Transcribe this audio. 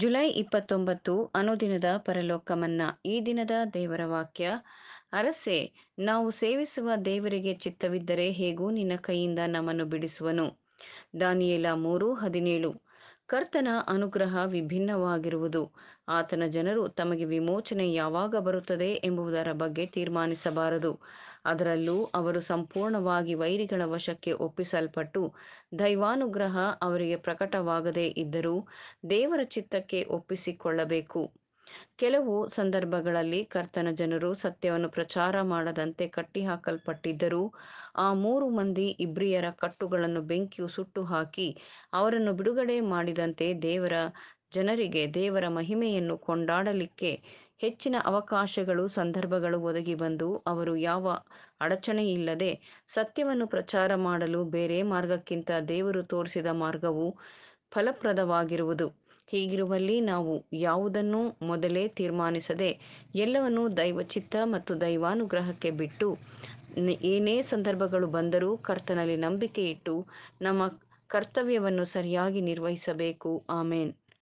July ಇಪ್ಪತ್ತೊಂಬತ್ತು ಅನುದಿನದ ಪರಲೋಕ ಈ ದಿನದ ದೇವರ ವಾಕ್ಯ ಅರಸೆ ನಾವು ಸೇವಿಸುವ ದೇವರಿಗೆ ಚಿತ್ತವಿದ್ದರೆ ಹೇಗೂ ನಿನ್ನ ಕೈಯಿಂದ ನಮ್ಮನ್ನು ಬಿಡಿಸುವನು ದಾನಿಯೇಲ ಮೂರು ಹದಿನೇಳು ಕರ್ತನ ಅನುಗ್ರಹ ವಿಭಿನ್ನವಾಗಿರುವುದು ಆತನ ಜನರು ತಮಗೆ ವಿಮೋಚನೆ ಯಾವಾಗ ಬರುತ್ತದೆ ಎಂಬುದರ ಬಗ್ಗೆ ತೀರ್ಮಾನಿಸಬಾರದು ಅದರಲ್ಲೂ ಅವರು ಸಂಪೂರ್ಣವಾಗಿ ವೈರಿಗಳ ವಶಕ್ಕೆ ಒಪ್ಪಿಸಲ್ಪಟ್ಟು ದೈವಾನುಗ್ರಹ ಅವರಿಗೆ ಪ್ರಕಟವಾಗದೇ ಇದ್ದರೂ ದೇವರ ಚಿತ್ತಕ್ಕೆ ಒಪ್ಪಿಸಿಕೊಳ್ಳಬೇಕು ಕೆಲವು ಸಂದರ್ಭಗಳಲ್ಲಿ ಕರ್ತನ ಜನರು ಸತ್ಯವನ್ನು ಪ್ರಚಾರ ಮಾಡದಂತೆ ಕಟ್ಟಿಹಾಕಲ್ಪಟ್ಟಿದ್ದರೂ ಆ ಮೂರು ಮಂದಿ ಇಬ್ರಿಯರ ಕಟ್ಟುಗಳನ್ನು ಬೆಂಕಿಯು ಸುಟ್ಟು ಹಾಕಿ ಅವರನ್ನು ಬಿಡುಗಡೆ ಮಾಡಿದಂತೆ ದೇವರ ಜನರಿಗೆ ದೇವರ ಮಹಿಮೆಯನ್ನು ಕೊಂಡಾಡಲಿಕ್ಕೆ ಹೆಚ್ಚಿನ ಅವಕಾಶಗಳು ಸಂದರ್ಭಗಳು ಒದಗಿ ಬಂದು ಅವರು ಯಾವ ಅಡಚಣೆಯಿಲ್ಲದೆ ಸತ್ಯವನ್ನು ಪ್ರಚಾರ ಮಾಡಲು ಬೇರೆ ಮಾರ್ಗಕ್ಕಿಂತ ದೇವರು ತೋರಿಸಿದ ಮಾರ್ಗವು ಫಲಪ್ರದವಾಗಿರುವುದು ಹೀಗಿರುವಲ್ಲಿ ನಾವು ಯಾವುದನ್ನು ಮೊದಲೇ ತೀರ್ಮಾನಿಸದೆ ಎಲ್ಲವನ್ನೂ ದೈವಚಿತ್ತ ಮತ್ತು ದೈವಾನುಗ್ರಹಕ್ಕೆ ಬಿಟ್ಟು ಏನೇ ಸಂದರ್ಭಗಳು ಬಂದರೂ ಕರ್ತನಲ್ಲಿ ನಂಬಿಕೆ ಇಟ್ಟು ನಮ್ಮ ಕರ್ತವ್ಯವನ್ನು ಸರಿಯಾಗಿ ನಿರ್ವಹಿಸಬೇಕು ಆಮೇನ್